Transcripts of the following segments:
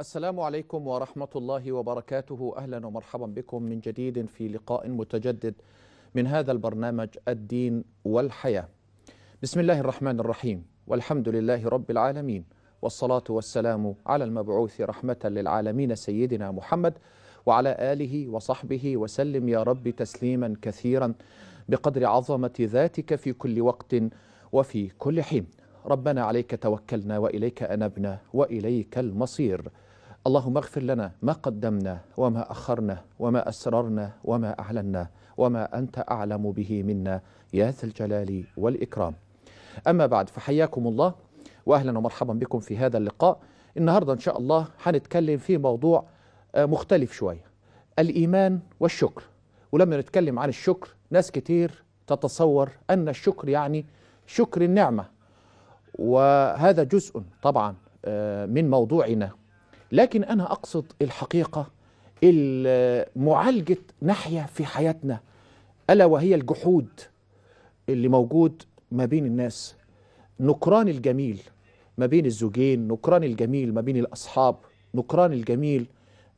السلام عليكم ورحمة الله وبركاته أهلا ومرحبا بكم من جديد في لقاء متجدد من هذا البرنامج الدين والحياة بسم الله الرحمن الرحيم والحمد لله رب العالمين والصلاة والسلام على المبعوث رحمة للعالمين سيدنا محمد وعلى آله وصحبه وسلم يا رب تسليما كثيرا بقدر عظمة ذاتك في كل وقت وفي كل حين ربنا عليك توكلنا وإليك أنبنا وإليك المصير اللهم اغفر لنا ما قدمنا وما أخرنا وما أسررنا وما أعلنا وما أنت أعلم به منا يا ذا الجلال والإكرام أما بعد فحياكم الله وأهلا ومرحبا بكم في هذا اللقاء النهاردة إن شاء الله هنتكلم في موضوع آه، مختلف شوية الإيمان والشكر ولما نتكلم عن الشكر ناس كتير تتصور أن الشكر يعني شكر النعمة وهذا جزء طبعا آه، من موضوعنا لكن أنا أقصد الحقيقة معالجة ناحية في حياتنا ألا وهي الجحود اللي موجود ما بين الناس نكران الجميل ما بين الزوجين نكران الجميل ما بين الأصحاب نكران الجميل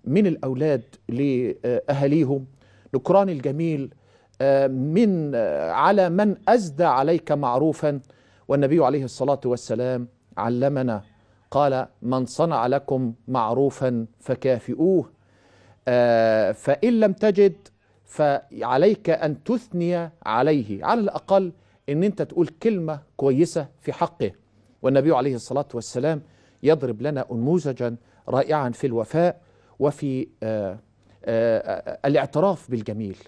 من الأولاد لأهليهم نكران الجميل آه، من آه، على من أزدى عليك معروفا والنبي عليه الصلاة والسلام علمنا قال من صنع لكم معروفا فكافئوه آه، فإن لم تجد فعليك أن تثني عليه على الأقل أن أنت تقول كلمة كويسة في حقه والنبي عليه الصلاة والسلام يضرب لنا أنموذجا رائعا في الوفاء وفي آه، آه، الاعتراف بالجميل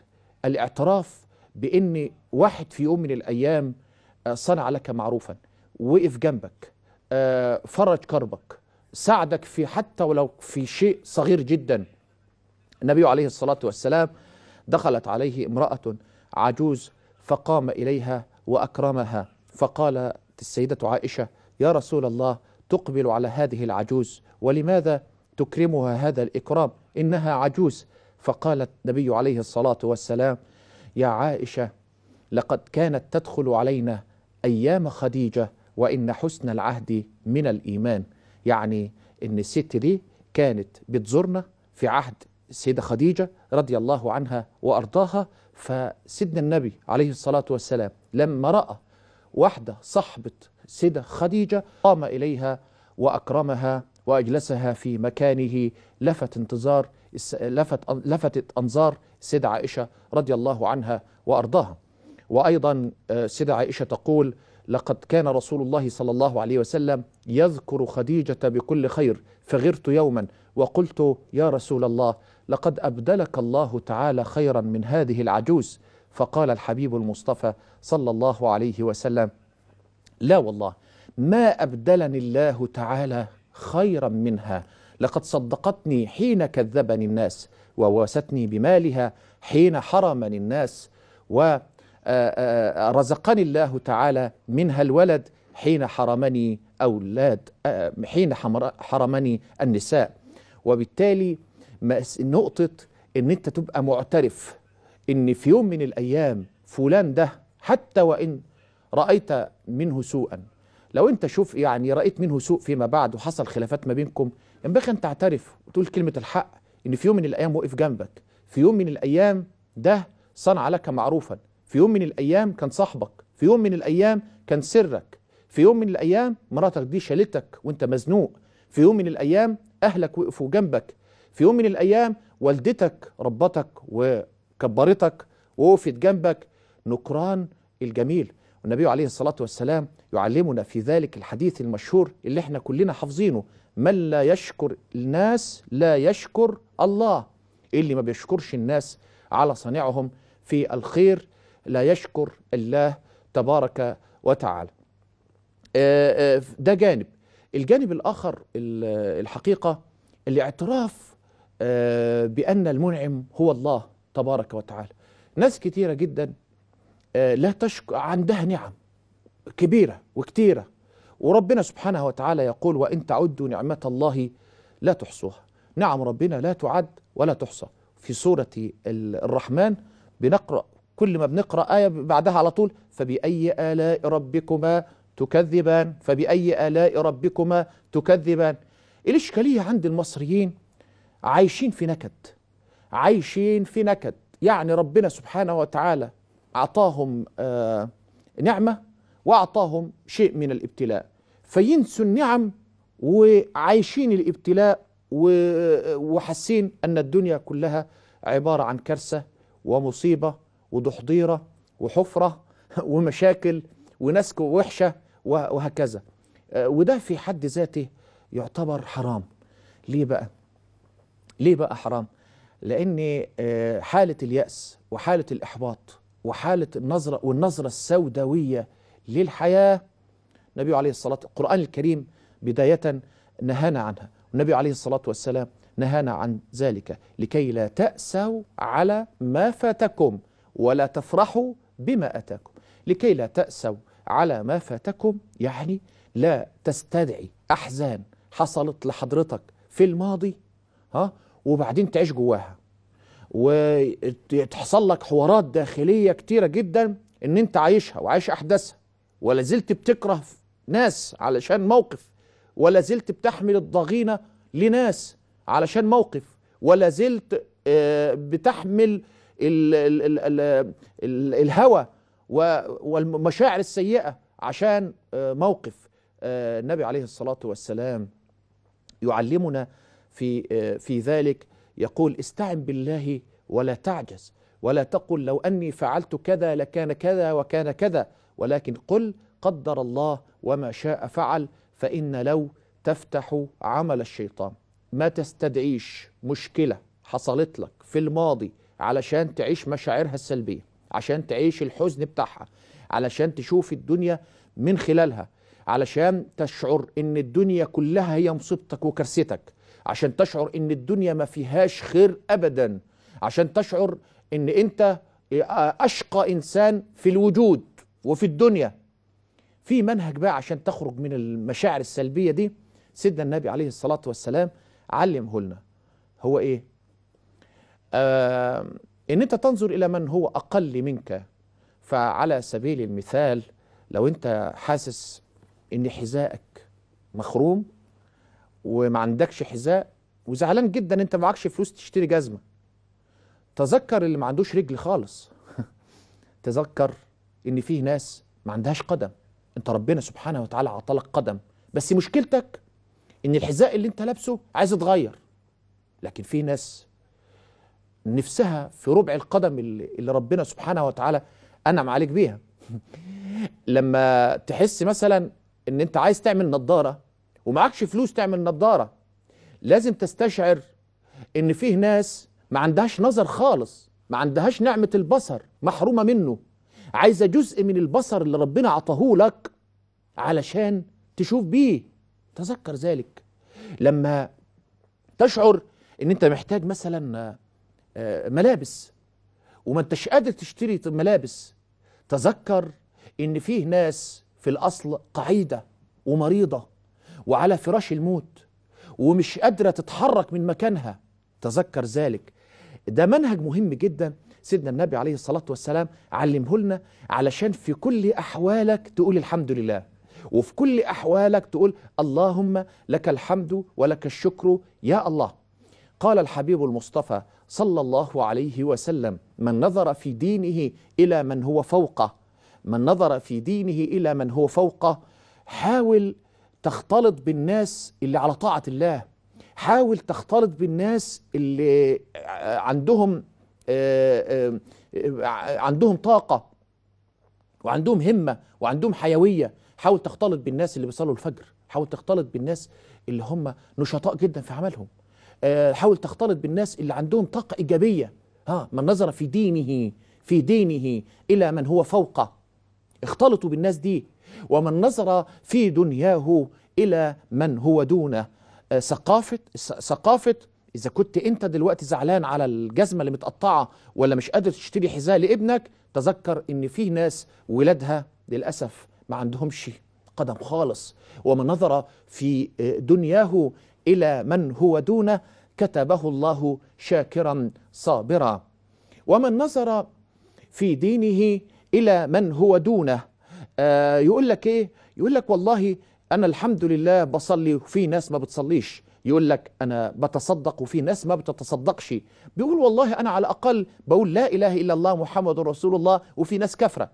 الاعتراف بأن واحد في يوم من الأيام صنع لك معروفا وقف جنبك فرج كربك ساعدك في حتى ولو في شيء صغير جدا النبي عليه الصلاة والسلام دخلت عليه امرأة عجوز فقام إليها وأكرمها فقالت السيدة عائشة يا رسول الله تقبل على هذه العجوز ولماذا تكرمها هذا الإكرام إنها عجوز فقالت النبي عليه الصلاة والسلام يا عائشة لقد كانت تدخل علينا أيام خديجة وإن حسن العهد من الإيمان يعني إن الست دي كانت بتزورنا في عهد السيدة خديجة رضي الله عنها وأرضاها فسيدنا النبي عليه الصلاة والسلام لما رأى واحدة صاحبة سيدة خديجة قام إليها وأكرمها وأجلسها في مكانه لفت انتظار لفت لفتت أنظار سيدة عائشة رضي الله عنها وأرضاها وأيضا آه، سيدة عائشة تقول لقد كان رسول الله صلى الله عليه وسلم يذكر خديجة بكل خير فغرت يوما وقلت يا رسول الله لقد أبدلك الله تعالى خيرا من هذه العجوز فقال الحبيب المصطفى صلى الله عليه وسلم لا والله ما أبدلني الله تعالى خيرا منها لقد صدقتني حين كذبني الناس وواستني بمالها حين حرمني الناس و آه، آه، رزقني الله تعالى منها الولد حين حرمني أولاد آه، حين حرمني النساء وبالتالي نقطة إن أنت تبقى معترف إن في يوم من الأيام فلان ده حتى وإن رأيت منه سوءا لو أنت شوف يعني رأيت منه سوء فيما بعد وحصل خلافات ما بينكم ينبغي أن تعترف وتقول كلمة الحق إن في يوم من الأيام وقف جنبك في يوم من الأيام ده صنع لك معروفا في يوم من الأيام كان صاحبك في يوم من الأيام كان سرك في يوم من الأيام مراتك دي شالتك وانت مزنوق في يوم من الأيام أهلك وقفوا جنبك في يوم من الأيام والدتك ربتك وكبرتك ووقفت جنبك نكران الجميل والنبي عليه الصلاة والسلام يعلمنا في ذلك الحديث المشهور اللي احنا كلنا حافظينه من لا يشكر الناس لا يشكر الله اللي ما بيشكرش الناس على صنعهم في الخير لا يشكر الله تبارك وتعالى آه، آه، ده جانب الجانب الآخر الحقيقة الاعتراف آه، بأن المنعم هو الله تبارك وتعالى ناس كثيرة جدا لا تشكر عندها نعم كبيرة وكثيرة وربنا سبحانه وتعالى يقول وإن تعدوا نعمة الله لا تحصوها نعم ربنا لا تعد ولا تحصى في سورة الرحمن بنقرأ كل ما بنقرأ آية بعدها على طول فبأي آلاء ربكما تكذبان فبأي آلاء ربكما تكذبان الإشكالية عند المصريين عايشين في نكد عايشين في نكد يعني ربنا سبحانه وتعالى أعطاهم آه نعمة وأعطاهم شيء من الابتلاء فينسوا النعم وعايشين الابتلاء وحاسين أن الدنيا كلها عبارة عن كارثة ومصيبة ودحضيرة وحفرة ومشاكل وناس وحشة وهكذا آه، وده في حد ذاته يعتبر حرام ليه بقى ليه بقى حرام لان آه، حالة اليأس وحالة الإحباط وحالة النظرة والنظرة السوداوية للحياة النبي عليه الصلاة القرآن الكريم بداية نهانا عنها والنبي عليه الصلاة والسلام نهانا عن ذلك لكي لا تأسوا على ما فاتكم ولا تفرحوا بما أتاكم لكي لا تأسوا على ما فاتكم يعني لا تستدعي أحزان حصلت لحضرتك في الماضي ها وبعدين تعيش جواها وتحصل لك حوارات داخلية كتيرة جدا ان انت عايشها وعايش احداثها ولا زلت بتكره ناس علشان موقف ولا زلت بتحمل الضغينة لناس علشان موقف ولا زلت آه، بتحمل ال ال الهوى والمشاعر السيئة عشان آه، موقف آه، النبي عليه الصلاة والسلام يعلمنا في آه، في ذلك يقول استعن بالله ولا تعجز ولا تقل لو أني فعلت كذا لكان كذا وكان كذا ولكن قل قدر الله وما شاء فعل فإن لو تفتح عمل الشيطان ما تستدعيش مشكلة حصلت لك في الماضي علشان تعيش مشاعرها السلبيه عشان تعيش الحزن بتاعها علشان تشوف الدنيا من خلالها علشان تشعر ان الدنيا كلها هي مصيبتك وكرستك عشان تشعر ان الدنيا ما فيهاش خير ابدا عشان تشعر ان انت آه، اشقى انسان في الوجود وفي الدنيا في منهج بقى عشان تخرج من المشاعر السلبيه دي سيدنا النبي عليه الصلاه والسلام علمه لنا هو ايه آه، ان انت تنظر الى من هو اقل منك فعلى سبيل المثال لو انت حاسس ان حذائك مخروم وما عندكش حذاء وزعلان جدا انت ما معكش فلوس تشتري جزمه تذكر اللي ما عندوش رجل خالص تذكر ان فيه ناس ما عندهاش قدم انت ربنا سبحانه وتعالى عطلك قدم بس مشكلتك ان الحذاء اللي انت لابسه عايز يتغير لكن في ناس نفسها في ربع القدم اللي ربنا سبحانه وتعالى أنعم عليك بيها لما تحس مثلا ان انت عايز تعمل نظارة ومعكش فلوس تعمل نظارة لازم تستشعر ان فيه ناس ما عندهاش نظر خالص ما عندهاش نعمة البصر محرومة منه عايزة جزء من البصر اللي ربنا لك علشان تشوف بيه تذكر ذلك لما تشعر ان انت محتاج مثلا آه، ملابس وما انتش قادر تشتري ملابس تذكر ان فيه ناس في الاصل قعيده ومريضه وعلى فراش الموت ومش قادره تتحرك من مكانها تذكر ذلك ده منهج مهم جدا سيدنا النبي عليه الصلاه والسلام علمه لنا علشان في كل احوالك تقول الحمد لله وفي كل احوالك تقول اللهم لك الحمد ولك الشكر يا الله قال الحبيب المصطفى صلى الله عليه وسلم من نظر في دينه إلى من هو فوقه من نظر في دينه إلى من هو فوقه حاول تختلط بالناس اللي على طاعة الله حاول تختلط بالناس اللي عندهم آه، آه، عندهم طاقة وعندهم همة وعندهم حيوية حاول تختلط بالناس اللي بيصلوا الفجر حاول تختلط بالناس اللي هم نشطاء جدا في عملهم آه، حاول تختلط بالناس اللي عندهم طاقة إيجابية ها من نظر في دينه في دينه إلى من هو فوقه اختلطوا بالناس دي ومن نظر في دنياه إلى من هو دونه آه، ثقافة ثقافة إذا كنت أنت دلوقتي زعلان على الجزمة اللي متقطعة ولا مش قادر تشتري حذاء لابنك تذكر إن في ناس ولادها للأسف ما عندهمش قدم خالص ومن نظر في آه، دنياه إلى من هو دونه كتبه الله شاكرا صابرا ومن نظر في دينه إلى من هو دونه آه يقول لك إيه يقول لك والله أنا الحمد لله بصلي وفي ناس ما بتصليش يقول لك أنا بتصدق وفي ناس ما بتتصدقش بيقول والله أنا على الأقل بقول لا إله إلا الله محمد رسول الله وفي ناس كافرة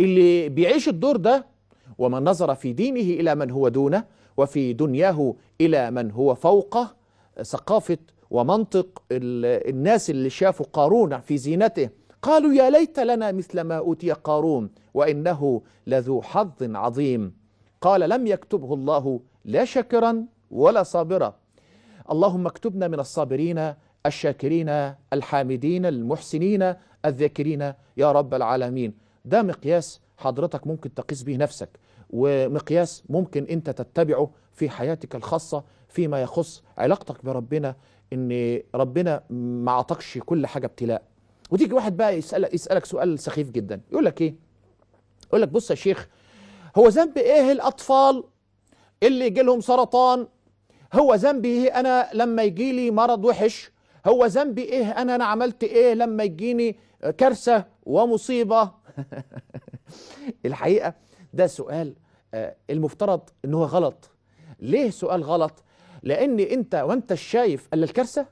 اللي بيعيش الدور ده ومن نظر في دينه إلى من هو دونه وفي دنياه إلى من هو فوقه ثقافة ومنطق الناس اللي شافوا قارون في زينته قالوا يا ليت لنا مثل ما أوتي قارون وإنه لذو حظ عظيم قال لم يكتبه الله لا شاكرا ولا صابرا اللهم اكتبنا من الصابرين الشاكرين الحامدين المحسنين الذاكرين يا رب العالمين ده مقياس حضرتك ممكن تقيس به نفسك ومقياس ممكن انت تتبعه في حياتك الخاصه فيما يخص علاقتك بربنا ان ربنا ما اعطاكش كل حاجه ابتلاء وتيجي واحد بقى يسأل يسألك سؤال سخيف جدا يقول لك ايه يقول لك بص يا شيخ هو ذنب ايه الاطفال اللي يجي لهم سرطان هو ذنبي ايه انا لما يجي لي مرض وحش هو ذنبي ايه انا انا عملت ايه لما يجيني كارثه ومصيبه الحقيقه ده سؤال آه، المفترض ان هو غلط ليه سؤال غلط لان انت وانت شايف الا الكارثه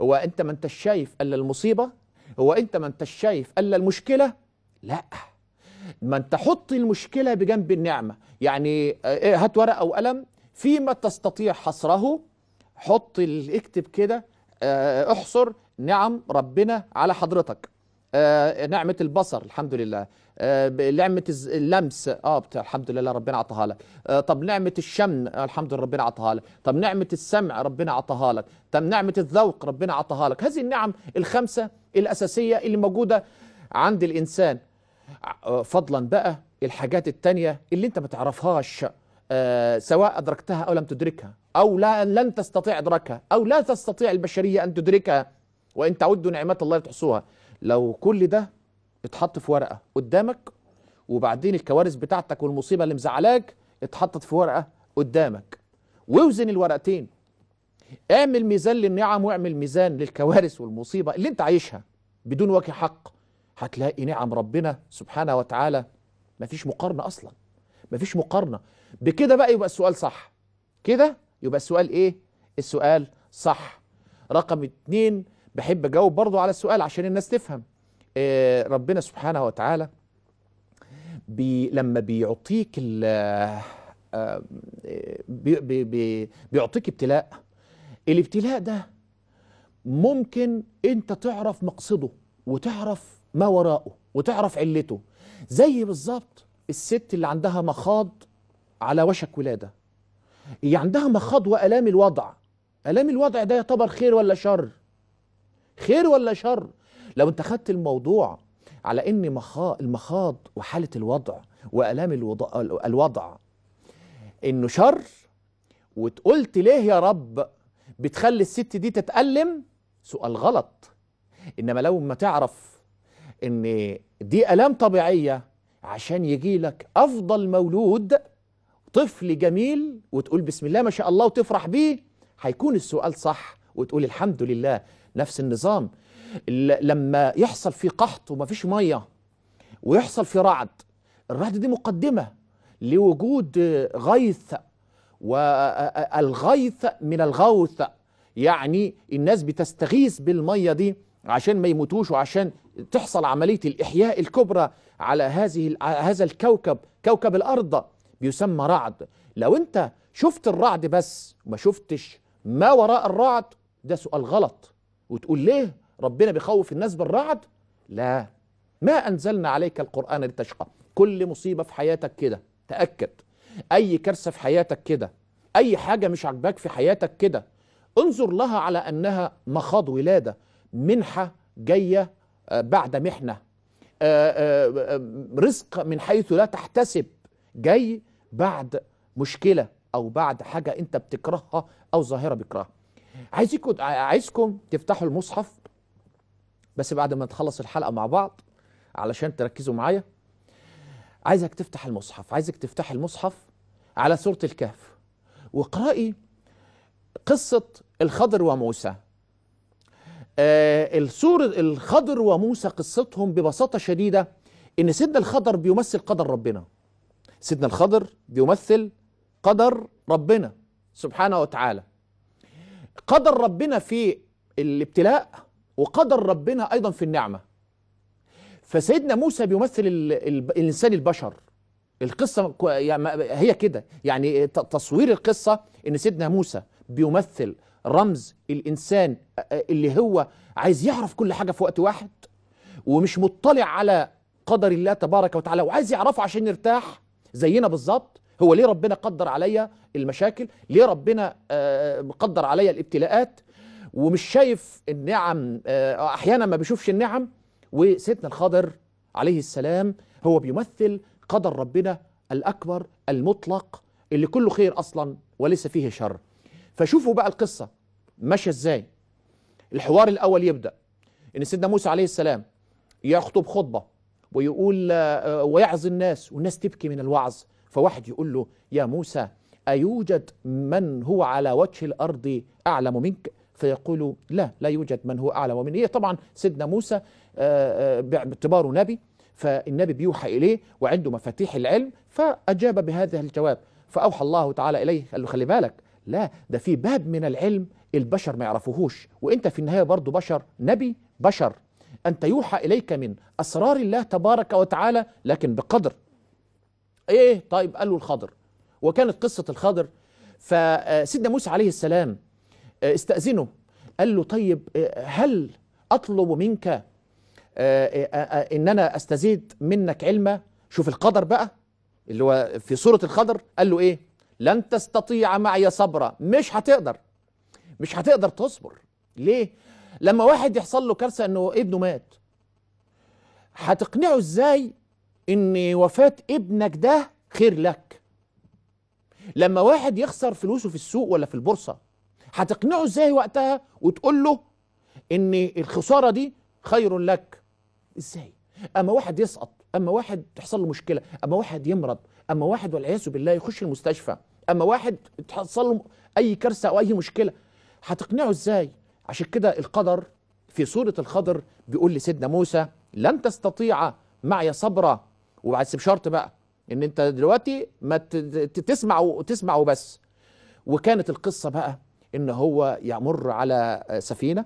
هو انت ما انت شايف الا المصيبه هو انت ما انت شايف الا المشكله لا ما انت حط المشكله بجنب النعمه يعني آه، هات ورقه وقلم فيما تستطيع حصره حط اكتب كده آه، احصر نعم ربنا على حضرتك آه، نعمه البصر الحمد لله نعمه آه، اللمس اه الحمد لله ربنا اعطاها لك آه، طب نعمه الشم الحمد لله ربنا اعطاها لك طب نعمه السمع ربنا اعطاها لك طب نعمه الذوق ربنا اعطاها لك هذه النعم الخمسه الاساسيه اللي موجوده عند الانسان فضلا بقى الحاجات التانية اللي انت ما تعرفهاش سواء أدركتها أو لم تدركها أو لا لن تستطيع إدراكها أو لا تستطيع البشرية أن تدركها وإن تعدوا نعمة الله لا تحصوها لو كل ده اتحط في ورقه قدامك وبعدين الكوارث بتاعتك والمصيبه اللي مزعلاك اتحطت في ورقه قدامك ووزن الورقتين اعمل ميزان للنعم واعمل ميزان للكوارث والمصيبه اللي انت عايشها بدون وجه حق هتلاقي نعم ربنا سبحانه وتعالى مفيش مقارنه اصلا مفيش مقارنه بكده بقى يبقى السؤال صح كده يبقى السؤال ايه السؤال صح رقم اتنين بحب اجاوب برضو على السؤال عشان الناس تفهم آه، ربنا سبحانه وتعالى بي لما بيعطيك ال آه، آه، بي بي بي بيعطيك ابتلاء الابتلاء ده ممكن انت تعرف مقصده وتعرف ما وراءه وتعرف علته زي بالظبط الست اللي عندها مخاض على وشك ولاده هي عندها مخاض والام الوضع الام الوضع ده يعتبر خير ولا شر خير ولا شر لو انت خدت الموضوع على ان مخا المخاض وحاله الوضع والام الوضع, الوضع انه شر وتقولت ليه يا رب بتخلي الست دي تتألم سؤال غلط انما لو ما تعرف ان دي الام طبيعيه عشان يجي لك افضل مولود طفل جميل وتقول بسم الله ما شاء الله وتفرح بيه هيكون السؤال صح وتقول الحمد لله نفس النظام لما يحصل في قحط ومفيش ميه ويحصل في رعد الرعد دي مقدمه لوجود غيث والغيث من الغوث يعني الناس بتستغيث بالميه دي عشان ما يموتوش وعشان تحصل عمليه الاحياء الكبرى على هذه هذا الكوكب كوكب الارض بيسمى رعد لو انت شفت الرعد بس وما شفتش ما وراء الرعد ده سؤال غلط وتقول ليه ربنا بيخوف الناس بالرعد لا ما أنزلنا عليك القرآن لتشقى كل مصيبة في حياتك كده تأكد أي كارثة في حياتك كده أي حاجة مش عاجباك في حياتك كده انظر لها على أنها مخاض ولادة منحة جاية آه، بعد محنة آه، آه، رزق من حيث لا تحتسب جاي بعد مشكلة أو بعد حاجة أنت بتكرهها أو ظاهرة بتكرهها عايزكم عايزكم تفتحوا المصحف بس بعد ما تخلص الحلقه مع بعض علشان تركزوا معايا عايزك تفتح المصحف عايزك تفتح المصحف على سوره الكهف واقرأي قصه الخضر وموسى آه السور الخضر وموسى قصتهم ببساطه شديده ان سيدنا الخضر بيمثل قدر ربنا سيدنا الخضر بيمثل قدر ربنا سبحانه وتعالى قدر ربنا في الابتلاء وقدر ربنا أيضا في النعمة فسيدنا موسى بيمثل الإنسان البشر القصة يعني هي كده يعني تصوير القصة إن سيدنا موسى بيمثل رمز الإنسان اللي هو عايز يعرف كل حاجة في وقت واحد ومش مطلع على قدر الله تبارك وتعالى وعايز يعرفه عشان يرتاح زينا بالظبط هو ليه ربنا قدر عليا المشاكل ليه ربنا آه، قدر عليا الابتلاءات ومش شايف النعم آه، احيانا ما بيشوفش النعم وسيدنا الخضر عليه السلام هو بيمثل قدر ربنا الاكبر المطلق اللي كله خير اصلا وليس فيه شر فشوفوا بقى القصه ماشيه ازاي الحوار الاول يبدا ان سيدنا موسى عليه السلام يخطب خطبه ويقول آه، ويعظ الناس والناس تبكي من الوعظ فواحد يقول له يا موسى أيوجد من هو على وجه الأرض أعلم منك فيقول لا لا يوجد من هو أعلم مني هي إيه طبعا سيدنا موسى آه، آه، باعتباره نبي فالنبي بيوحى إليه وعنده مفاتيح العلم فأجاب بهذا الجواب فأوحى الله تعالى إليه قال له خلي بالك لا ده في باب من العلم البشر ما يعرفوهوش وانت في النهايه برضه بشر نبي بشر انت يوحى اليك من اسرار الله تبارك وتعالى لكن بقدر ايه طيب قال له الخضر وكانت قصة الخضر فسيدنا آه، موسى عليه السلام آه، استأذنه قال له طيب آه، هل أطلب منك إن أنا أستزيد منك علما شوف القدر بقى اللي هو في سورة الخضر قال له إيه لن تستطيع معي صبرا مش هتقدر مش هتقدر تصبر ليه لما واحد يحصل له كارثة أنه ابنه مات هتقنعه إزاي ان وفاه ابنك ده خير لك لما واحد يخسر فلوسه في السوق ولا في البورصه هتقنعه ازاي وقتها وتقول له ان الخساره دي خير لك ازاي اما واحد يسقط اما واحد تحصل له مشكله اما واحد يمرض اما واحد والعياذ بالله يخش المستشفى اما واحد تحصل له اي كارثه او اي مشكله هتقنعه ازاي عشان كده القدر في سوره الخضر بيقول لسيدنا موسى لن تستطيع معي صبرا وبس بشرط بقى ان انت دلوقتي ما تسمع وتسمع وبس وكانت القصه بقى ان هو يمر على سفينه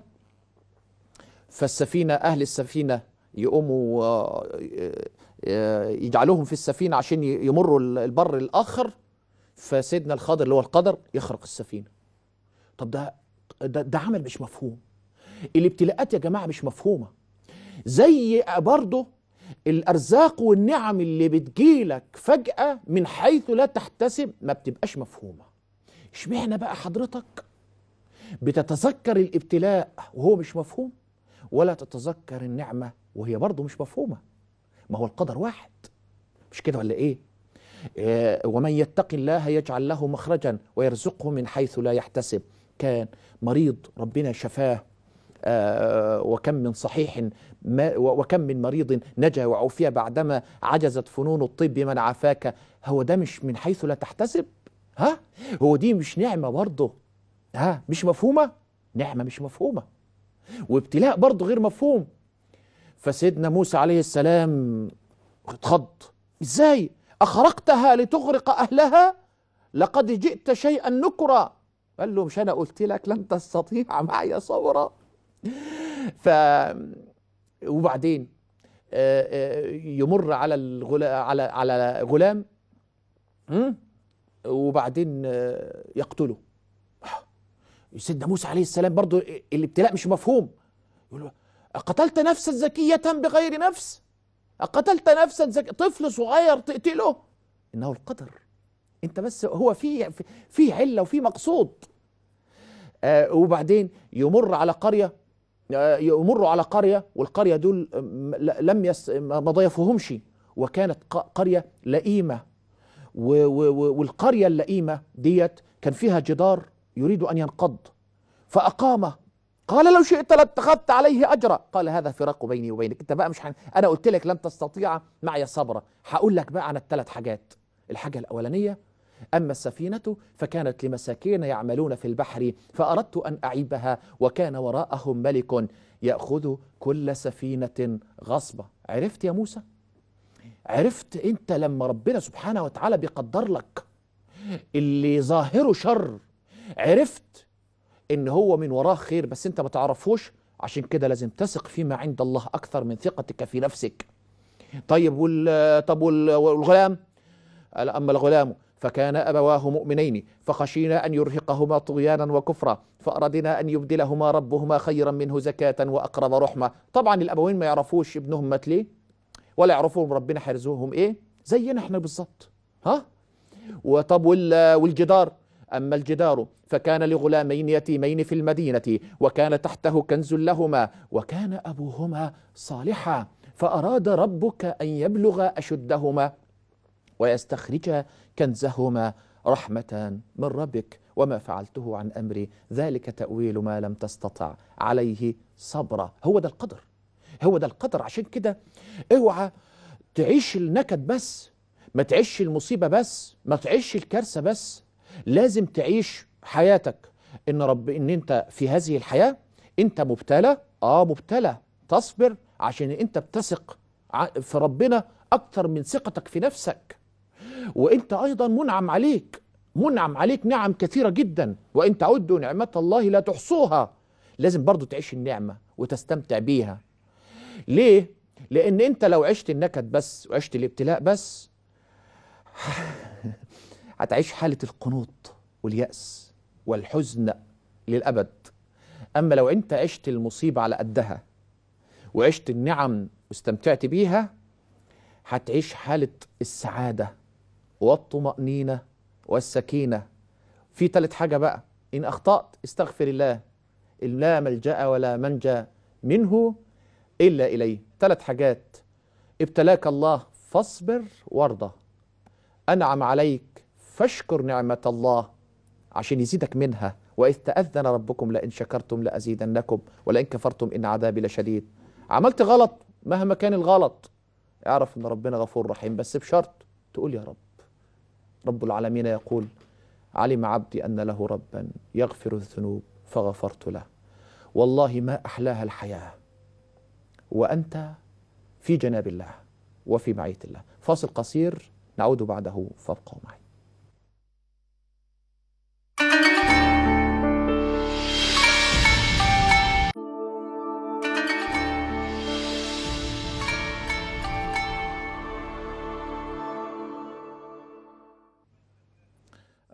فالسفينه اهل السفينه يقوموا آه، آه، آه، يجعلوهم في السفينه عشان يمروا البر الاخر فسيدنا الخضر اللي هو القدر يخرق السفينه طب ده ده, ده عمل مش مفهوم الابتلاءات يا جماعه مش مفهومه زي برضه الارزاق والنعم اللي بتجيلك فجاه من حيث لا تحتسب ما بتبقاش مفهومه اشمعنى بقى حضرتك بتتذكر الابتلاء وهو مش مفهوم ولا تتذكر النعمه وهي برضه مش مفهومه ما هو القدر واحد مش كده ولا ايه آه ومن يتق الله يجعل له مخرجا ويرزقه من حيث لا يحتسب كان مريض ربنا شفاه آه، وكم من صحيح ما وكم من مريض نجا وعوفي بعدما عجزت فنون الطب من عفاك هو ده مش من حيث لا تحتسب ها هو دي مش نعمة برضه ها مش مفهومة نعمة مش مفهومة وابتلاء برضه غير مفهوم فسيدنا موسى عليه السلام اتخض ازاي اخرقتها لتغرق اهلها لقد جئت شيئا نكرا قال له مش انا قلت لك لن تستطيع معي صبرا ف وبعدين آه، آه، يمر على الغلا على على غلام وبعدين آه، يقتله سيدنا موسى عليه السلام برضو الابتلاء مش مفهوم يقول له أقتلت نفسا زكية بغير نفس أقتلت نفسا زكية طفل صغير تقتله إنه القدر أنت بس هو في في علة وفي مقصود آه وبعدين يمر على قرية آه، يمروا على قرية والقرية دول آه، لم يس ما ضيفوهمش وكانت قرية لئيمة والقرية اللئيمة ديت كان فيها جدار يريد أن ينقض فاقام قال لو شئت لاتخذت عليه أجرا قال هذا فراق بيني وبينك أنت بقى مش حن... أنا قلت لك لن تستطيع معي صبرا هقول لك بقى عن الثلاث حاجات الحاجة الأولانية أما السفينة فكانت لمساكين يعملون في البحر فأردت أن أعيبها وكان وراءهم ملك يأخذ كل سفينة غصبة عرفت يا موسى عرفت أنت لما ربنا سبحانه وتعالى بيقدر لك اللي ظاهره شر عرفت ان هو من وراه خير بس انت ما تعرفوش عشان كده لازم تثق فيما عند الله اكثر من ثقتك في نفسك طيب وال طب والغلام اما الغلام فكان أبواه مؤمنين فخشينا أن يرهقهما طغيانا وكفرا فأردنا أن يبدلهما ربهما خيرا منه زكاة وأقرب رحمة طبعا الأبوين ما يعرفوش ابنهم مات ليه ولا يعرفهم ربنا حرزوهم إيه زينا احنا بالظبط ها وطب والجدار أما الجدار فكان لغلامين يتيمين في المدينة وكان تحته كنز لهما وكان أبوهما صالحا فأراد ربك أن يبلغ أشدهما ويستخرج كنزهما رحمة من ربك وما فعلته عن أمري ذلك تأويل ما لم تستطع عليه صبرا هو ده القدر هو ده القدر عشان كده اوعى تعيش النكد بس ما تعيش المصيبة بس ما تعيش الكارثة بس لازم تعيش حياتك ان رب ان انت في هذه الحياة انت مبتلى اه مبتلى تصبر عشان انت بتثق في ربنا اكتر من ثقتك في نفسك وانت ايضا منعم عليك منعم عليك نعم كثيرة جدا وان تعدوا نعمة الله لا تحصوها لازم برضو تعيش النعمة وتستمتع بيها ليه؟ لان انت لو عشت النكد بس وعشت الابتلاء بس هتعيش حالة القنوط واليأس والحزن للأبد أما لو أنت عشت المصيبة على قدها وعشت النعم واستمتعت بيها هتعيش حالة السعادة والطمأنينة والسكينة في تالت حاجة بقى إن أخطأت استغفر الله إن لا ملجأ ولا منجى منه إلا إليه تلات حاجات ابتلاك الله فاصبر وارضى أنعم عليك فاشكر نعمة الله عشان يزيدك منها وإذ تأذن ربكم لئن شكرتم لأزيدنكم ولئن كفرتم إن عذابي لشديد عملت غلط مهما كان الغلط اعرف إن ربنا غفور رحيم بس بشرط تقول يا رب رب العالمين يقول علم عبدي أن له ربا يغفر الذنوب فغفرت له والله ما أحلاها الحياة وأنت في جناب الله وفي معية الله فاصل قصير نعود بعده فابقوا معي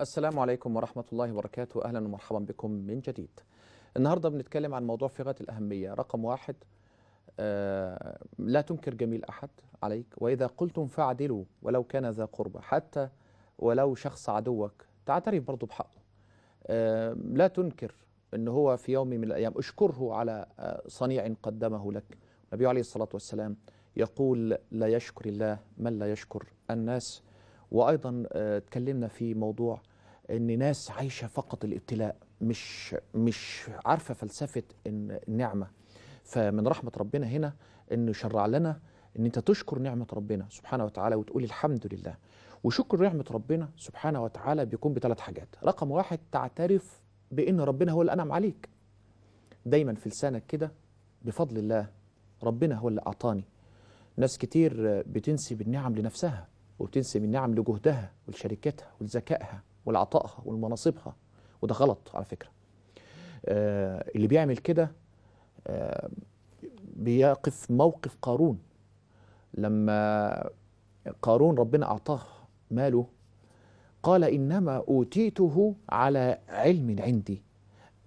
السلام عليكم ورحمة الله وبركاته أهلا ومرحبا بكم من جديد النهاردة بنتكلم عن موضوع في غاية الأهمية رقم واحد آه، لا تنكر جميل أحد عليك وإذا قلتم فاعدلوا ولو كان ذا قربة حتى ولو شخص عدوك تعترف برضه بحقه آه، لا تنكر أنه هو في يوم من الأيام اشكره على آه، صنيع قدمه لك النبي عليه الصلاة والسلام يقول لا يشكر الله من لا يشكر الناس وايضا اتكلمنا آه، في موضوع ان ناس عايشه فقط الابتلاء مش مش عارفه فلسفه النعمه فمن رحمه ربنا هنا انه شرع لنا ان انت تشكر نعمه ربنا سبحانه وتعالى وتقول الحمد لله وشكر نعمه ربنا سبحانه وتعالى بيكون بثلاث حاجات رقم واحد تعترف بان ربنا هو اللي انعم عليك دايما في لسانك كده بفضل الله ربنا هو اللي اعطاني ناس كتير آه، بتنسب النعم لنفسها وبتنسب النعم لجهدها ولشركتها ولذكائها ولعطائها ولمناصبها وده غلط على فكرة آه اللي بيعمل كده آه بيقف موقف قارون لما قارون ربنا أعطاه ماله قال إنما أوتيته على علم عندي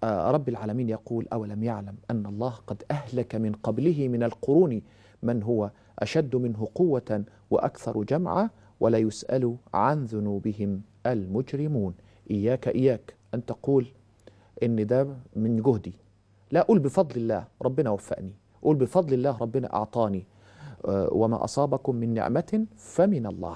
آه رب العالمين يقول أولم يعلم أن الله قد أهلك من قبله من القرون من هو أشد منه قوة وأكثر جمعا ولا يسأل عن ذنوبهم المجرمون إياك إياك أن تقول إن ده من جهدي لا أقول بفضل الله ربنا وفقني أقول بفضل الله ربنا أعطاني آه، وما أصابكم من نعمة فمن الله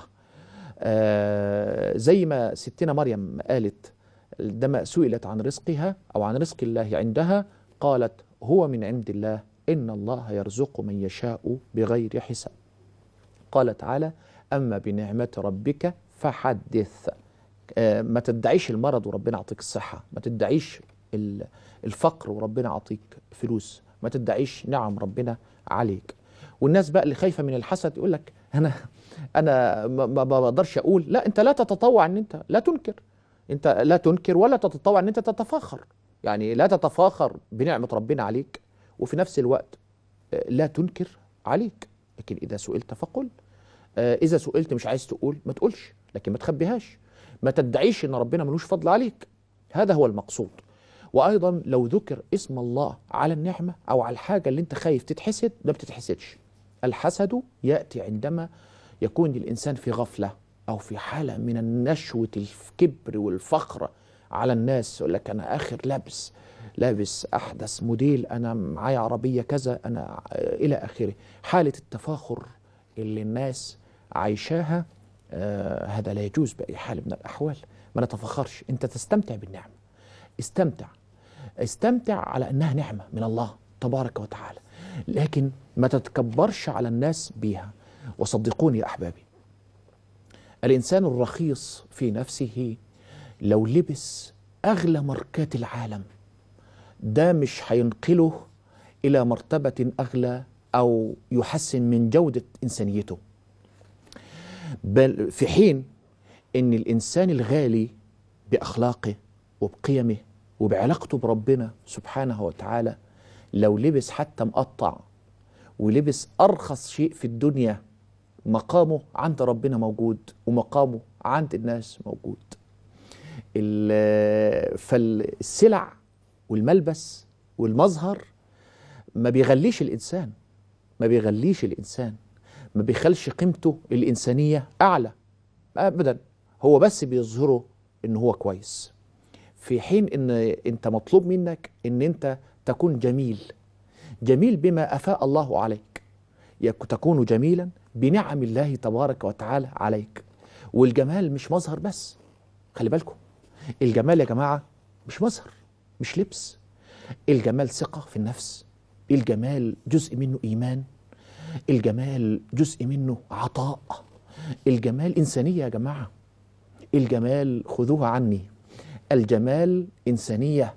آه، زي ما ستنا مريم قالت عندما سئلت عن رزقها أو عن رزق الله عندها قالت هو من عند الله إن الله يرزق من يشاء بغير حساب قال تعالى أما بنعمة ربك فحدث آه، ما تدعيش المرض وربنا يعطيك الصحة ما تدعيش الفقر وربنا يعطيك فلوس ما تدعيش نعم ربنا عليك والناس بقى اللي خايفة من الحسد يقول لك أنا أنا ما بقدرش أقول لا أنت لا تتطوع أن أنت لا تنكر أنت لا تنكر ولا تتطوع أن أنت تتفاخر يعني لا تتفاخر بنعمة ربنا عليك وفي نفس الوقت آه، لا تنكر عليك لكن إذا سئلت فقل آه، اذا سئلت مش عايز تقول ما تقولش لكن ما تخبيهاش ما تدعيش ان ربنا ملوش فضل عليك هذا هو المقصود وايضا لو ذكر اسم الله على النعمه او على الحاجه اللي انت خايف تتحسد ده ما بتتحسدش الحسد ياتي عندما يكون الانسان في غفله او في حاله من النشوه الكبر والفخر على الناس يقول لك انا اخر لبس لابس احدث موديل انا معايا عربيه كذا انا آه، الى اخره حاله التفاخر اللي الناس عايشاها آه هذا لا يجوز بأي حال من الأحوال ما نتفخرش أنت تستمتع بالنعمة استمتع استمتع على أنها نعمة من الله تبارك وتعالى لكن ما تتكبرش على الناس بيها وصدقوني يا أحبابي الإنسان الرخيص في نفسه لو لبس أغلى ماركات العالم ده مش هينقله إلى مرتبة أغلى أو يحسن من جودة إنسانيته بل في حين ان الانسان الغالي باخلاقه وبقيمه وبعلاقته بربنا سبحانه وتعالى لو لبس حتى مقطع ولبس ارخص شيء في الدنيا مقامه عند ربنا موجود ومقامه عند الناس موجود فالسلع والملبس والمظهر ما بيغليش الانسان ما بيغليش الانسان ما بيخلش قيمته الإنسانية أعلى أبدا هو بس بيظهره إن هو كويس في حين إن أنت مطلوب منك إن أنت تكون جميل جميل بما أفاء الله عليك تكون جميلا بنعم الله تبارك وتعالى عليك والجمال مش مظهر بس خلي بالكم الجمال يا جماعة مش مظهر مش لبس الجمال ثقة في النفس الجمال جزء منه إيمان الجمال جزء منه عطاء الجمال إنسانية يا جماعة الجمال خذوها عني الجمال إنسانية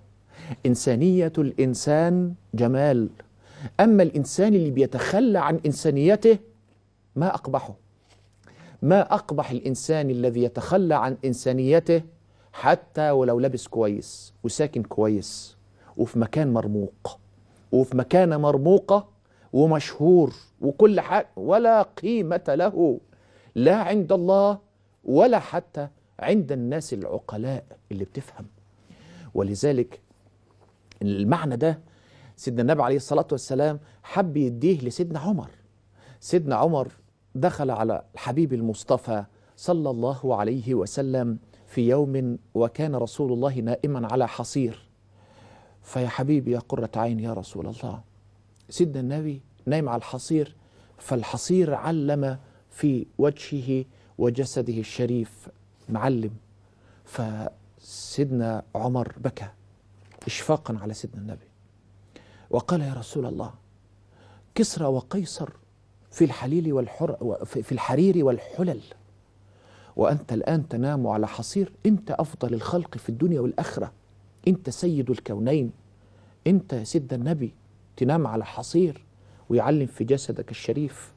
إنسانية الإنسان جمال أما الإنسان اللي بيتخلى عن إنسانيته ما أقبحه ما أقبح الإنسان الذي يتخلى عن إنسانيته حتى ولو لابس كويس وساكن كويس وفي مكان مرموق وفي مكانة مرموقة ومشهور وكل حاجة ولا قيمة له لا عند الله ولا حتى عند الناس العقلاء اللي بتفهم ولذلك المعنى ده سيدنا النبي عليه الصلاة والسلام حب يديه لسيدنا عمر سيدنا عمر دخل على الحبيب المصطفى صلى الله عليه وسلم في يوم وكان رسول الله نائما على حصير فيا حبيبي يا قرة عين يا رسول الله سيدنا النبي نايم على الحصير فالحصير علم في وجهه وجسده الشريف معلم فسيدنا عمر بكى إشفاقا على سيدنا النبي وقال يا رسول الله كسرى وقيصر في الحليل والحر في الحرير والحلل وأنت الآن تنام على حصير أنت أفضل الخلق في الدنيا والآخرة أنت سيد الكونين أنت يا سيدنا النبي تنام على حصير ويعلم في جسدك الشريف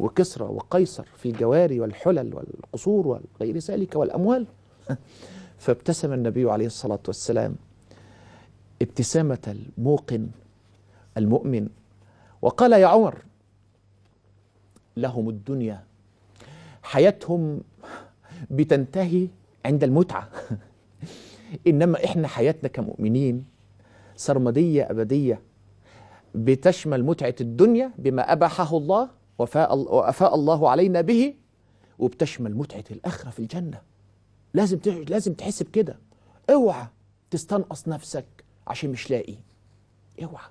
وكسرى وقيصر في الجواري والحلل والقصور وغير ذلك والأموال فابتسم النبي عليه الصلاة والسلام ابتسامة الموقن المؤمن وقال يا عمر لهم الدنيا حياتهم بتنتهي عند المتعة إنما إحنا حياتنا كمؤمنين سرمدية أبدية بتشمل متعة الدنيا بما أباحه الله وفاء وأفاء الله علينا به وبتشمل متعة الآخرة في الجنة لازم لازم تحس بكده اوعى تستنقص نفسك عشان مش لاقي اوعى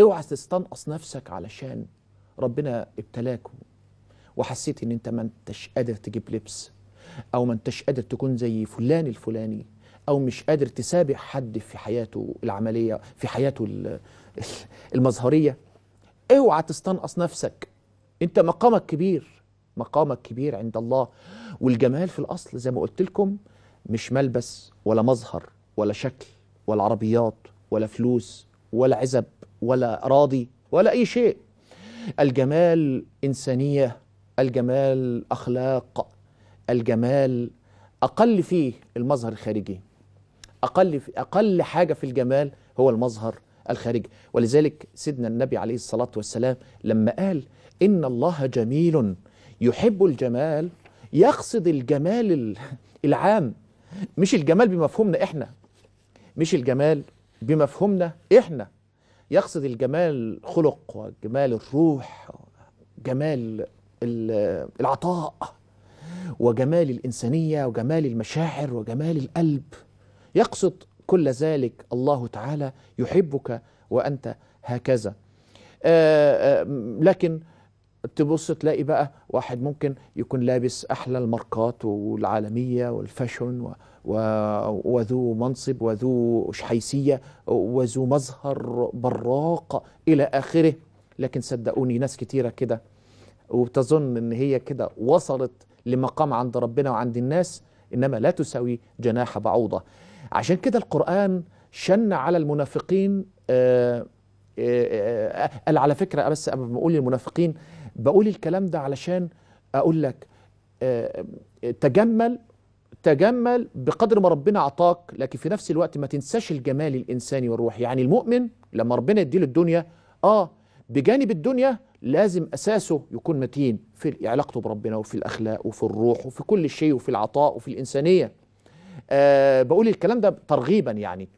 اوعى تستنقص نفسك علشان ربنا ابتلاك وحسيت ان انت ما انتش قادر تجيب لبس او ما انتش قادر تكون زي فلان الفلاني أو مش قادر تسابق حد في حياته العملية في حياته المظهرية اوعى تستنقص نفسك انت مقامك كبير مقامك كبير عند الله والجمال في الأصل زي ما قلت لكم مش ملبس ولا مظهر ولا شكل ولا عربيات ولا فلوس ولا عزب ولا أراضي ولا أي شيء الجمال إنسانية الجمال أخلاق الجمال أقل فيه المظهر الخارجي أقل, أقل حاجة في الجمال هو المظهر الخارجي ولذلك سيدنا النبي عليه الصلاة والسلام لما قال إن الله جميل يحب الجمال يقصد الجمال العام مش الجمال بمفهومنا إحنا مش الجمال بمفهومنا إحنا يقصد الجمال الخلق وجمال الروح جمال العطاء وجمال الإنسانية وجمال المشاعر وجمال القلب يقصد كل ذلك الله تعالى يحبك وأنت هكذا آآ آه، آآ آه، لكن تبص تلاقي بقى واحد ممكن يكون لابس أحلى الماركات والعالمية والفاشن و و وذو منصب وذو شحيسية وذو مظهر براق إلى آخره لكن صدقوني ناس كتيرة كده وبتظن ان هي كده وصلت لمقام عند ربنا وعند الناس انما لا تساوي جناح بعوضه عشان كده القرآن شن على المنافقين آه، آه، آه، قال على فكرة بس قبل ما أقول المنافقين بقول الكلام ده علشان أقول لك تجمل تجمل بقدر ما ربنا أعطاك لكن في نفس الوقت ما تنساش الجمال الإنساني والروحي يعني المؤمن لما ربنا يديله الدنيا آه بجانب الدنيا لازم أساسه يكون متين في علاقته بربنا وفي الأخلاق وفي الروح وفي كل شيء وفي العطاء وفي الإنسانية آه بقول الكلام ده ترغيبا يعني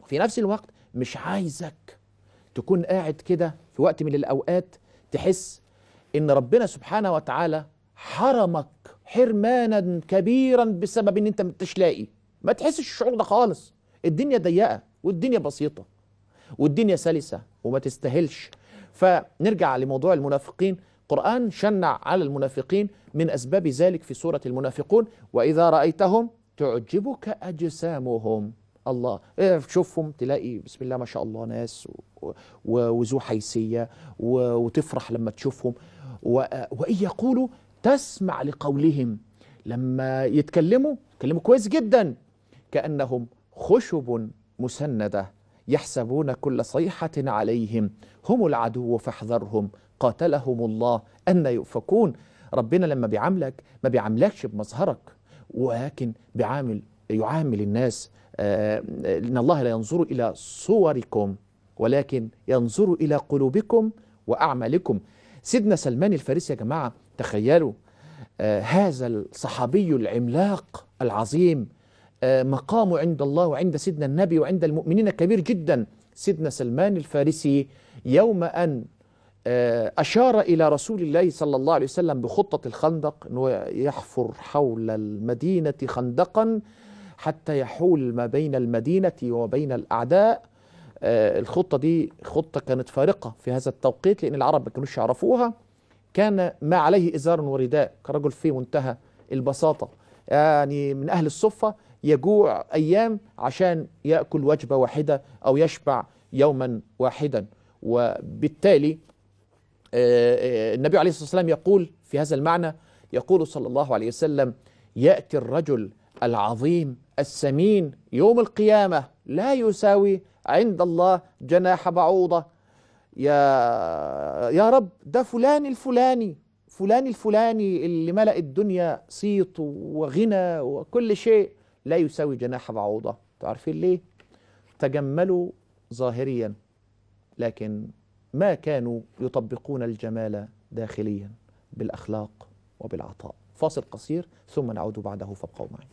وفي نفس الوقت مش عايزك تكون قاعد كده في وقت من الأوقات تحس إن ربنا سبحانه وتعالى حرمك حرمانا كبيرا بسبب إن أنت مش لاقي ما تحسش الشعور ده خالص الدنيا ضيقة والدنيا بسيطة والدنيا سلسة وما تستاهلش فنرجع لموضوع المنافقين القرآن شنع على المنافقين من أسباب ذلك في سورة المنافقون وإذا رأيتهم تعجبك أجسامهم الله شوفهم تلاقي بسم الله ما شاء الله ناس وذو حيثية وتفرح لما تشوفهم وإن يقولوا تسمع لقولهم لما يتكلموا يتكلموا كويس جدا كأنهم خشب مسندة يحسبون كل صيحة عليهم هم العدو فاحذرهم قاتلهم الله أن يؤفكون ربنا لما بيعاملك ما بيعاملكش بمظهرك ولكن بعامل يعامل الناس آه، إن الله لا ينظر إلى صوركم ولكن ينظر إلى قلوبكم وأعمالكم سيدنا سلمان الفارسي يا جماعة تخيلوا آه، هذا الصحابي العملاق العظيم آه، مقامه عند الله وعند سيدنا النبي وعند المؤمنين كبير جدا سيدنا سلمان الفارسي يوم أن آه، أشار إلى رسول الله صلى الله عليه وسلم بخطة الخندق أنه يحفر حول المدينة خندقا حتى يحول ما بين المدينة وبين الأعداء آه، الخطة دي خطة كانت فارقة في هذا التوقيت لأن العرب ما كانوش يعرفوها كان ما عليه إزار ورداء كرجل في منتهى البساطة يعني من أهل الصفة يجوع أيام عشان يأكل وجبة واحدة أو يشبع يوما واحدا وبالتالي آه، آه، النبي عليه الصلاة والسلام يقول في هذا المعنى يقول صلى الله عليه وسلم يأتي الرجل العظيم السمين يوم القيامة لا يساوي عند الله جناح بعوضة يا يا رب ده فلان الفلاني فلان الفلاني اللي ملأ الدنيا صيت وغنى وكل شيء لا يساوي جناح بعوضة تعرفين ليه؟ تجملوا ظاهريا لكن ما كانوا يطبقون الجمال داخليا بالاخلاق وبالعطاء فاصل قصير ثم نعود بعده فابقوا معي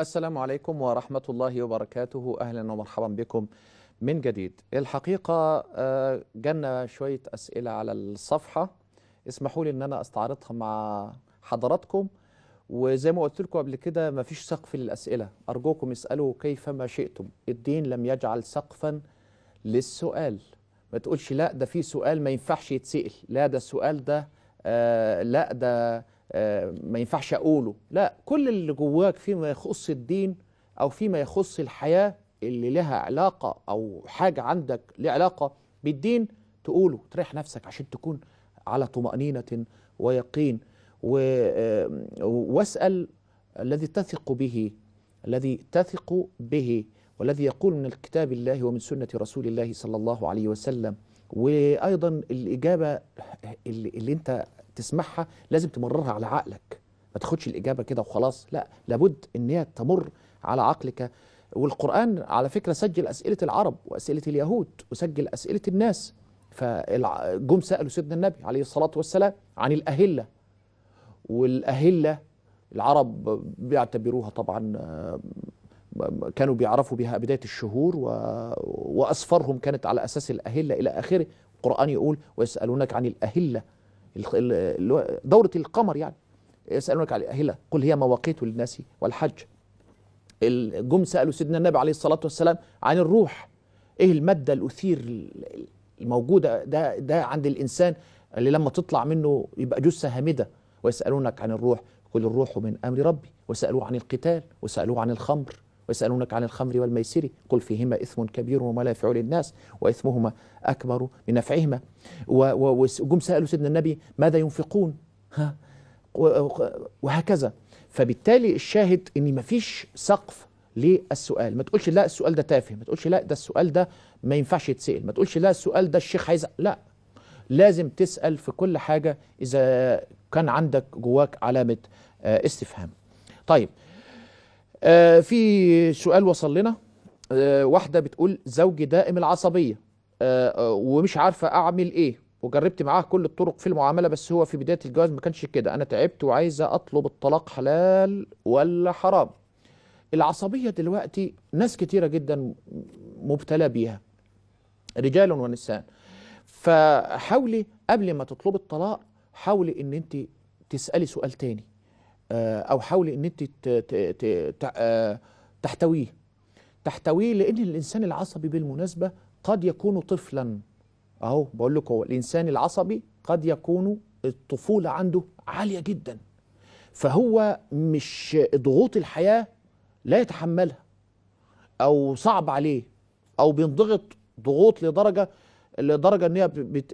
السلام عليكم ورحمة الله وبركاته أهلا ومرحبا بكم من جديد الحقيقة آه، جالنا شوية أسئلة على الصفحة اسمحوا لي إن أنا أستعرضها مع حضراتكم وزي ما قلت لكم قبل كده مفيش سقف للأسئلة أرجوكم اسألوا كيفما شئتم الدين لم يجعل سقفا للسؤال ما تقولش لا ده في سؤال ما ينفعش يتسئل لا ده السؤال ده آه لا ده آه ما ينفعش أقوله لا كل اللي جواك فيما يخص الدين أو فيما يخص الحياة اللي لها علاقه او حاجه عندك لها علاقه بالدين تقوله تريح نفسك عشان تكون على طمانينه ويقين واسال الذي تثق به الذي تثق به والذي يقول من الكتاب الله ومن سنه رسول الله صلى الله عليه وسلم وايضا الاجابه اللي, اللي انت تسمعها لازم تمررها على عقلك ما تاخدش الاجابه كده وخلاص لا لابد ان هي تمر على عقلك والقرآن على فكرة سجل أسئلة العرب وأسئلة اليهود وسجل أسئلة الناس فجم سألوا سيدنا النبي عليه الصلاة والسلام عن الأهلة والأهلة العرب بيعتبروها طبعا آه، كانوا بيعرفوا بها بداية الشهور و... كانت على أساس الأهلة إلى آخره القرآن يقول ويسألونك عن الأهلة دورة القمر يعني يسألونك عن الأهلة قل هي مواقيت للناس والحج جم سالوا سيدنا النبي عليه الصلاه والسلام عن الروح ايه الماده الاثير الموجوده ده ده عند الانسان اللي لما تطلع منه يبقى جثه هامده ويسالونك عن الروح قل الروح من امر ربي وسالوه عن القتال وسالوه عن الخمر ويسألونك عن الخمر والميسر قل فيهما إثم كبير وما يفعل للناس وإثمهما أكبر من نفعهما وجم سألوا سيدنا النبي ماذا ينفقون ها وهكذا فبالتالي الشاهد ان مفيش سقف للسؤال ما تقولش لا السؤال ده تافه ما تقولش لا ده السؤال ده ما ينفعش يتسال ما تقولش لا السؤال ده الشيخ عايز لا لازم تسال في كل حاجه اذا كان عندك جواك علامه آه، استفهام طيب آه، في سؤال وصل لنا آه، واحده بتقول زوجي دائم العصبيه ومش عارفه اعمل ايه وجربت معاه كل الطرق في المعامله بس هو في بدايه الجواز ما كانش كده انا تعبت وعايزه اطلب الطلاق حلال ولا حرام العصبيه دلوقتي ناس كتيره جدا مبتلى بيها رجال ونساء فحاولي قبل ما تطلبي الطلاق حاولي ان انت تسالي سؤال تاني آه، او حاولي ان انت آه، تحتويه تحتويه لان الانسان العصبي بالمناسبه قد يكون طفلا اهو بقول لك هو الانسان العصبي قد يكون الطفوله عنده عاليه جدا فهو مش ضغوط الحياه لا يتحملها او صعب عليه او بينضغط ضغوط لدرجه لدرجه ان هي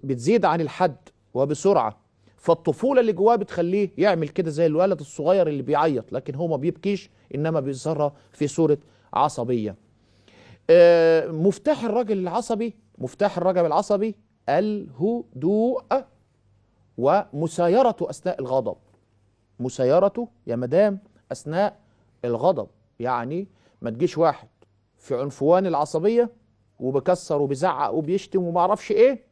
بتزيد عن الحد وبسرعه فالطفوله اللي جواه بتخليه يعمل كده زي الولد الصغير اللي بيعيط لكن هو ما بيبكيش انما بيظهرها في صوره عصبيه آه، مفتاح الراجل العصبي مفتاح الرجب العصبي الهدوء ومسايرته أثناء الغضب مسايرته يا مدام أثناء الغضب يعني ما تجيش واحد في عنفوان العصبية وبكسر وبيزعق وبيشتم وما اعرفش ايه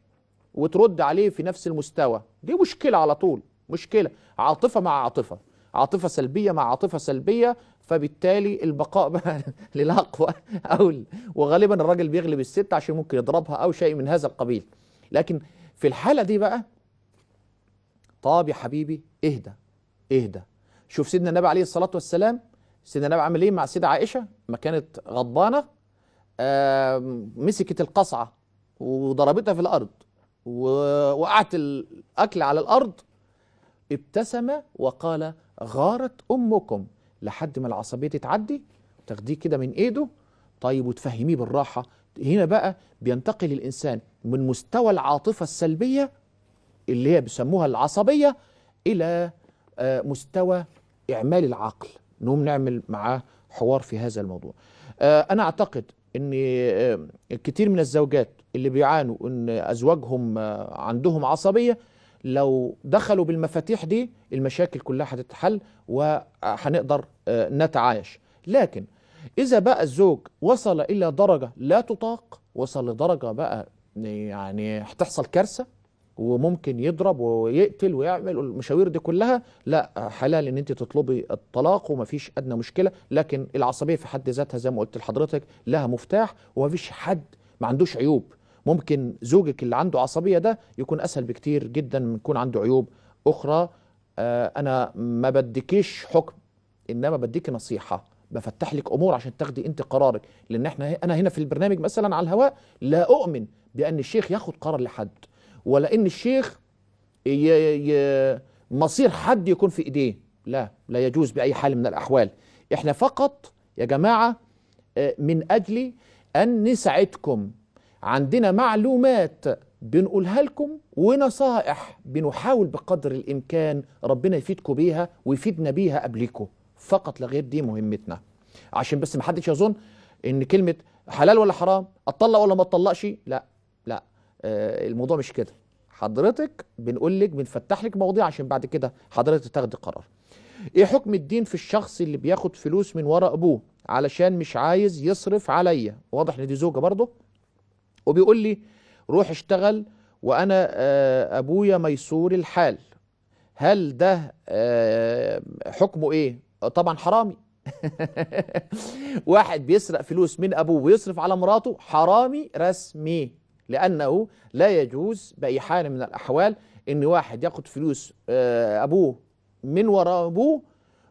وترد عليه في نفس المستوى دي مشكلة على طول مشكلة عاطفة مع عاطفة عاطفة سلبية مع عاطفة سلبية فبالتالي البقاء بقى للاقوى او وغالبا الراجل بيغلب الست عشان ممكن يضربها او شيء من هذا القبيل لكن في الحاله دي بقى طاب يا حبيبي اهدى اهدى شوف سيدنا النبي عليه الصلاه والسلام سيدنا النبي عمل ايه مع سيده عائشه ما كانت غضبانه مسكت القصعه وضربتها في الارض ووقعت الاكل على الارض ابتسم وقال غارت امكم لحد ما العصبيه تتعدي تاخديه كده من ايده طيب وتفهميه بالراحه هنا بقى بينتقل الانسان من مستوى العاطفه السلبيه اللي هي بيسموها العصبيه الى آه، مستوى اعمال العقل نقوم نعمل معاه حوار في هذا الموضوع آه، انا اعتقد ان آه، كتير من الزوجات اللي بيعانوا ان ازواجهم عندهم عصبيه لو دخلوا بالمفاتيح دي المشاكل كلها هتتحل وهنقدر آه، نتعايش لكن إذا بقى الزوج وصل إلى درجة لا تطاق وصل لدرجة بقى يعني هتحصل كارثة وممكن يضرب ويقتل ويعمل المشاوير دي كلها لا حلال ان انت تطلبي الطلاق ومفيش ادنى مشكله لكن العصبيه في حد ذاتها زي ما قلت لحضرتك لها مفتاح ومفيش حد ما عندوش عيوب ممكن زوجك اللي عنده عصبيه ده يكون اسهل بكتير جدا من يكون عنده عيوب اخرى آه، انا ما بديكيش حكم انما بديكي نصيحه بفتح لك امور عشان تاخدي انت قرارك لان احنا انا هنا في البرنامج مثلا على الهواء لا اؤمن بان الشيخ ياخد قرار لحد ولا ان الشيخ ي... ي... مصير حد يكون في ايديه لا لا يجوز باي حال من الاحوال احنا فقط يا جماعه آه، من اجل ان نساعدكم عندنا معلومات بنقولها لكم ونصائح بنحاول بقدر الإمكان ربنا يفيدكم بيها ويفيدنا بيها قبلكم فقط لغير دي مهمتنا عشان بس ما حدش يظن ان كلمة حلال ولا حرام اطلق ولا ما اطلقش لا لا آه الموضوع مش كده حضرتك بنقول لك بنفتح لك مواضيع عشان بعد كده حضرتك تاخدي قرار ايه حكم الدين في الشخص اللي بياخد فلوس من ورا ابوه علشان مش عايز يصرف عليا واضح ان دي زوجه برضه وبيقول لي روح اشتغل وانا آه، ابويا ميسور الحال هل ده آه، حكمه ايه طبعا حرامي واحد بيسرق فلوس من ابوه ويصرف على مراته حرامي رسمي لانه لا يجوز باي حال من الاحوال ان واحد ياخد فلوس آه، ابوه من وراء ابوه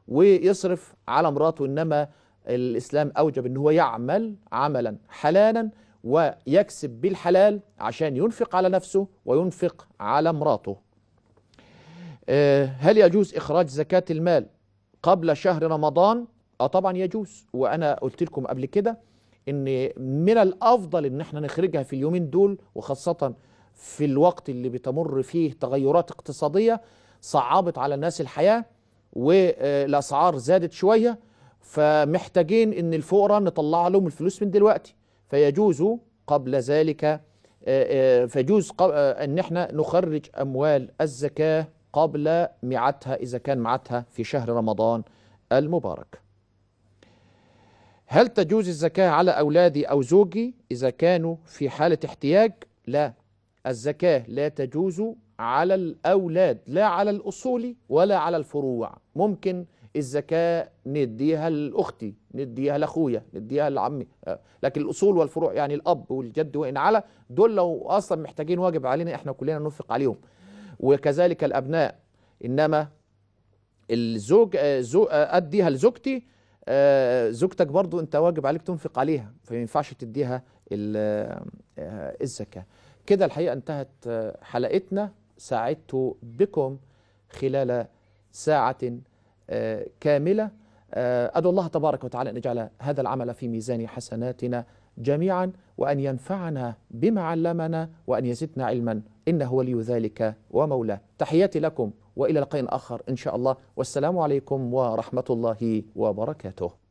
ويصرف على مراته انما الاسلام اوجب ان هو يعمل عملا حلالا ويكسب بالحلال عشان ينفق على نفسه وينفق على مراته آه، هل يجوز إخراج زكاة المال قبل شهر رمضان؟ اه طبعا يجوز وانا قلت لكم قبل كده ان من الافضل ان احنا نخرجها في اليومين دول وخاصه في الوقت اللي بتمر فيه تغيرات اقتصاديه صعبت على الناس الحياه والاسعار زادت شويه فمحتاجين ان الفقراء نطلع لهم الفلوس من دلوقتي فيجوز قبل ذلك آه، آه، فيجوز آه، أن احنا نخرج أموال الزكاة قبل ميعادها إذا كان ميعادها في شهر رمضان المبارك هل تجوز الزكاة على أولادي أو زوجي إذا كانوا في حالة احتياج؟ لا الزكاة لا تجوز على الأولاد لا على الأصول ولا على الفروع ممكن الزكاة نديها لأختي نديها لأخويا نديها لعمي لكن الأصول والفروع يعني الأب والجد وإن على دول لو أصلا محتاجين واجب علينا إحنا كلنا ننفق عليهم وكذلك الأبناء إنما الزوج زو أديها لزوجتي زوجتك برضو أنت واجب عليك تنفق عليها فما ينفعش تديها الزكاة كده الحقيقة انتهت حلقتنا ساعدت بكم خلال ساعة كاملة آه، أدعو الله تبارك وتعالى أن يجعل هذا العمل في ميزان حسناتنا جميعا وأن ينفعنا بما علمنا وأن يزدنا علما إنه ولي ذلك ومولاه تحياتي لكم وإلى لقاء آخر إن شاء الله والسلام عليكم ورحمة الله وبركاته